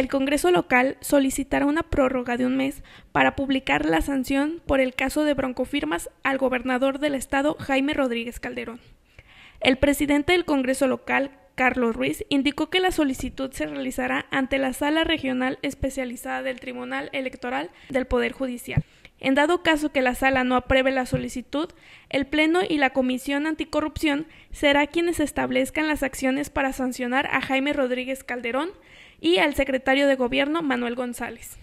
el Congreso local solicitará una prórroga de un mes para publicar la sanción por el caso de broncofirmas al gobernador del estado Jaime Rodríguez Calderón. El presidente del Congreso local, Carlos Ruiz, indicó que la solicitud se realizará ante la Sala Regional Especializada del Tribunal Electoral del Poder Judicial. En dado caso que la sala no apruebe la solicitud, el Pleno y la Comisión Anticorrupción será quienes establezcan las acciones para sancionar a Jaime Rodríguez Calderón y al secretario de Gobierno Manuel González.